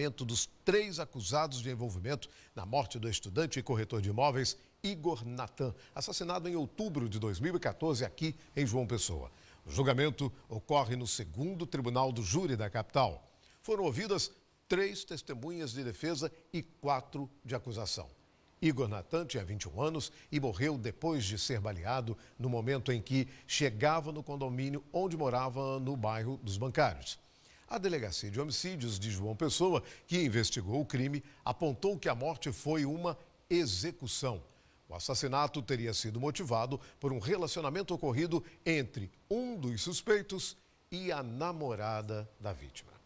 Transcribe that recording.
julgamento dos três acusados de envolvimento na morte do estudante e corretor de imóveis Igor Natan, assassinado em outubro de 2014 aqui em João Pessoa. O julgamento ocorre no segundo tribunal do júri da capital. Foram ouvidas três testemunhas de defesa e quatro de acusação. Igor Natan tinha 21 anos e morreu depois de ser baleado no momento em que chegava no condomínio onde morava no bairro dos Bancários. A Delegacia de Homicídios de João Pessoa, que investigou o crime, apontou que a morte foi uma execução. O assassinato teria sido motivado por um relacionamento ocorrido entre um dos suspeitos e a namorada da vítima.